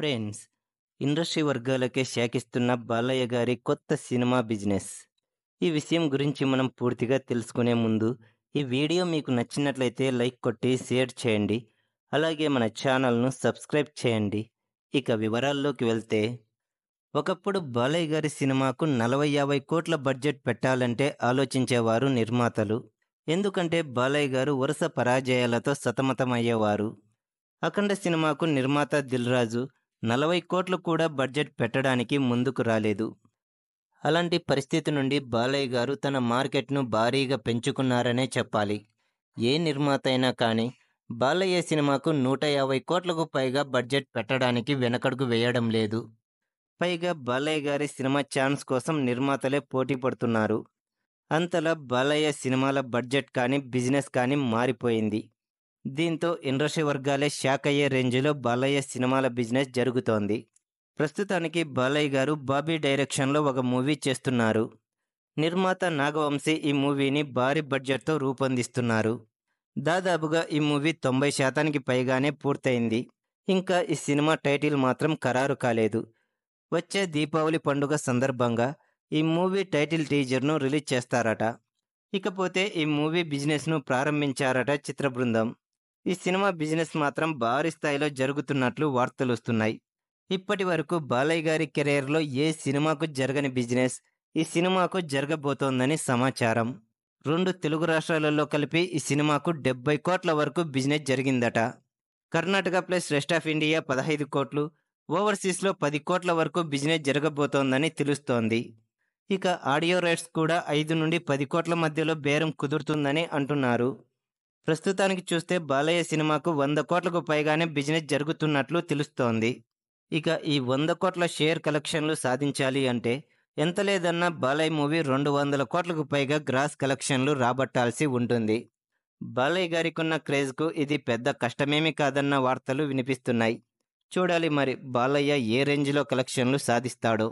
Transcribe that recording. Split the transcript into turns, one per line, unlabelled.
friends industry వర్గాలకే శాఖిస్తున్న బాలయ్య గారి కొత్త సినిమా బిజినెస్ ఈ విషయం గురించి మనం పూర్తిగా తెలుసుకునే ముందు ఈ వీడియో మీకు నచ్చినట్లయితే లైక్ కొట్టి షేర్ చేయండి అలాగే మన ఛానల్ను సబ్స్క్రైబ్ చేయండి ఇక వివరాల్లోకి వెళ్తే ఒకప్పుడు బాలయ్య గారి సినిమాకు నలభై యాభై కోట్ల బడ్జెట్ పెట్టాలంటే ఆలోచించేవారు నిర్మాతలు ఎందుకంటే బాలయ్య గారు వరుస పరాజయాలతో సతమతమయ్యేవారు అఖండ సినిమాకు నిర్మాత దిల్రాజు నలభై కోట్లు కూడా బడ్జెట్ పెట్టడానికి ముందుకు రాలేదు అలాంటి పరిస్థితి నుండి బాలయ్య గారు తన మార్కెట్ను భారీగా పెంచుకున్నారనే చెప్పాలి ఏ నిర్మాత అయినా కానీ బాలయ్య సినిమాకు నూట యాభై కోట్లకు పైగా బడ్జెట్ పెట్టడానికి వెనకడుగు వేయడం లేదు పైగా బాలయ్య గారి సినిమా ఛాన్స్ కోసం నిర్మాతలే పోటీ పడుతున్నారు అంతలా బాలయ్య సినిమాల బడ్జెట్ కానీ బిజినెస్ కానీ మారిపోయింది దీంతో ఇండస్ట్రీ వర్గాలే షాక్ అయ్యే రేంజ్లో బాలయ్య సినిమాల బిజినెస్ జరుగుతోంది ప్రస్తుతానికి బాలయ్య గారు బాబీ డైరెక్షన్లో ఒక మూవీ చేస్తున్నారు నిర్మాత నాగవంశీ ఈ మూవీని భారీ బడ్జెట్తో రూపొందిస్తున్నారు దాదాపుగా ఈ మూవీ తొంభై శాతానికి పైగానే పూర్తయింది ఇంకా ఈ సినిమా టైటిల్ మాత్రం ఖరారు కాలేదు వచ్చే దీపావళి పండుగ సందర్భంగా ఈ మూవీ టైటిల్ టీజర్ను రిలీజ్ చేస్తారట ఇకపోతే ఈ మూవీ బిజినెస్ను ప్రారంభించారట చిత్ర బృందం ఈ సినిమా బిజినెస్ మాత్రం భారీ స్థాయిలో జరుగుతున్నట్లు వార్తలు వస్తున్నాయి ఇప్పటి వరకు బాలయ్య గారి కెరీర్లో ఏ సినిమాకు జరగని బిజినెస్ ఈ సినిమాకు జరగబోతోందని సమాచారం రెండు తెలుగు రాష్ట్రాలలో కలిపి ఈ సినిమాకు డెబ్బై కోట్ల వరకు బిజినెస్ జరిగిందట Karnataka plus rest of India పదహైదు కోట్లు ఓవర్సీస్లో పది కోట్ల వరకు బిజినెస్ జరగబోతోందని తెలుస్తోంది ఇక ఆడియో రైట్స్ కూడా ఐదు నుండి పది కోట్ల మధ్యలో బేరం కుదురుతుందని అంటున్నారు ప్రస్తుతానికి చూస్తే బాలయ్య సినిమాకు వంద కోట్లకు పైగానే బిజినెస్ జరుగుతున్నట్లు తెలుస్తోంది ఇక ఈ వంద కోట్ల షేర్ కలెక్షన్లు సాధించాలి అంటే ఎంత లేదన్నా బాలయ్య మూవీ రెండు వందల కోట్లకు పైగా గ్రాస్ కలెక్షన్లు రాబట్టాల్సి ఉంటుంది బాలయ్య గారికి ఉన్న క్రేజ్కు ఇది పెద్ద కష్టమేమీ కాదన్న వార్తలు వినిపిస్తున్నాయి చూడాలి మరి బాలయ్య ఏ రేంజ్లో కలెక్షన్లు సాధిస్తాడో